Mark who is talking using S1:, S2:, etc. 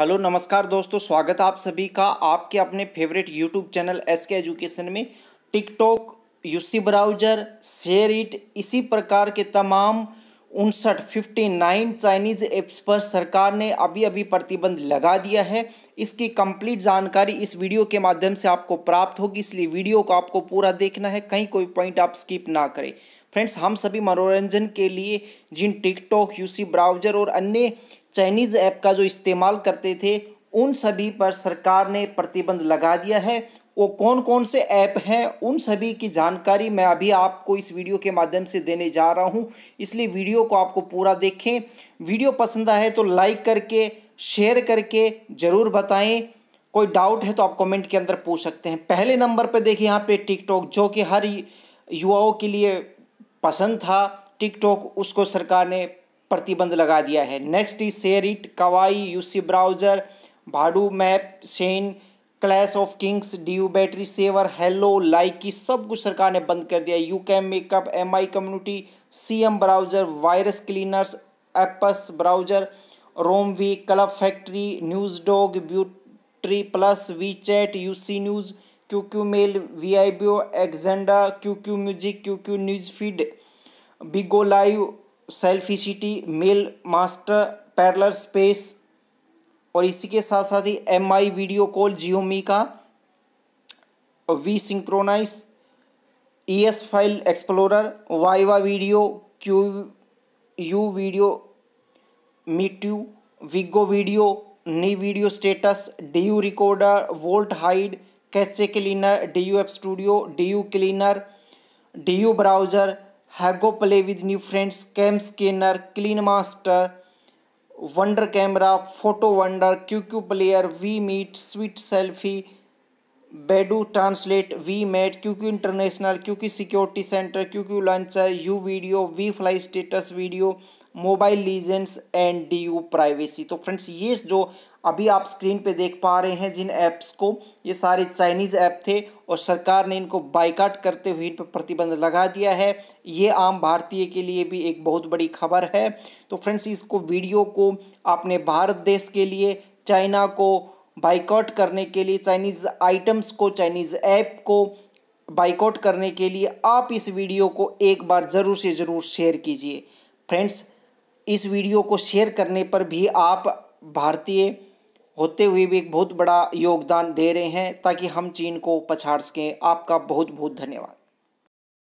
S1: hello नमस्कार दोस्तों स्वागत आप सभी का आपके अपने favourite YouTube channel S K education में TikTok UC browser share it इसी प्रकार के तमाम उनसठ फिफ्टी नाइन चाइनीज़ ऐप्स पर सरकार ने अभी अभी प्रतिबंध लगा दिया है इसकी कंप्लीट जानकारी इस वीडियो के माध्यम से आपको प्राप्त होगी इसलिए वीडियो को आपको पूरा देखना है कहीं कोई पॉइंट आप स्किप ना करें फ्रेंड्स हम सभी मनोरंजन के लिए जिन टिकटॉक यूसी ब्राउज़र और अन्य चाइनीज़ ऐप का जो इस्तेमाल करते थे उन सभी पर सरकार ने प्रतिबंध लगा दिया है वो कौन कौन से ऐप हैं उन सभी की जानकारी मैं अभी आपको इस वीडियो के माध्यम से देने जा रहा हूं इसलिए वीडियो को आपको पूरा देखें वीडियो पसंद आए तो लाइक करके शेयर करके ज़रूर बताएं कोई डाउट है तो आप कमेंट के अंदर पूछ सकते हैं पहले नंबर पर देखिए यहाँ पे टिकटॉक जो कि हर युवाओं के लिए पसंद था टिकटॉक उसको सरकार ने प्रतिबंध लगा दिया है next is share it Kwai UC browser Baidu map Shein clash of kings D battery saver Helo Likee की सब कुछ सरकार ने बंद कर दिया YouCam makeup M I community C M browser virus cleaners apps browser Romwe club factory news dog beauty plus WeChat U C news Q Q mail V I B O एग्जेंडा Q Q music Q Q news feed बिगो live selfie city mail master parallel space और इसी के साथ साथ ही M I video call Xiaomi का V synchronize E S file explorer Viva video Q U video Meitu Vigo video नी video status D U recorder vault hide cache cleaner D U app studio D U cleaner D U browser Hago play with new friends cam scanner clean master wonder camera photo wonder QQ player we meet sweet selfie Baidu translate VMate QQ international QQ security centre QQ launcher U video V fly status video mobile legends and D U privacy तो friends ये जो अभी आप screen पे देख पा रहे हैं जिन ऐप्स को ये सारे चाइनीज़ ऐप थे और सरकार ने इनको बाइकाट करते हुए इन पर प्रतिबंध लगा दिया है ये आम भारतीय के लिए भी एक बहुत बड़ी खबर है तो फ्रेंड्स इसको वीडियो को आपने भारत देश के लिए चाइना को बाइकआउट करने के लिए चाइनीज़ आइटम्स को चाइनीज़ ऐप को बाइकआउट करने के लिए आप इस वीडियो को एक बार ज़रूर से ज़रूर शेयर कीजिए फ्रेंड्स इस वीडियो को शेयर करने पर भी आप भारतीय होते हुए भी एक बहुत बड़ा योगदान दे रहे हैं ताकि हम चीन को पछाड़ सकें आपका बहुत बहुत धन्यवाद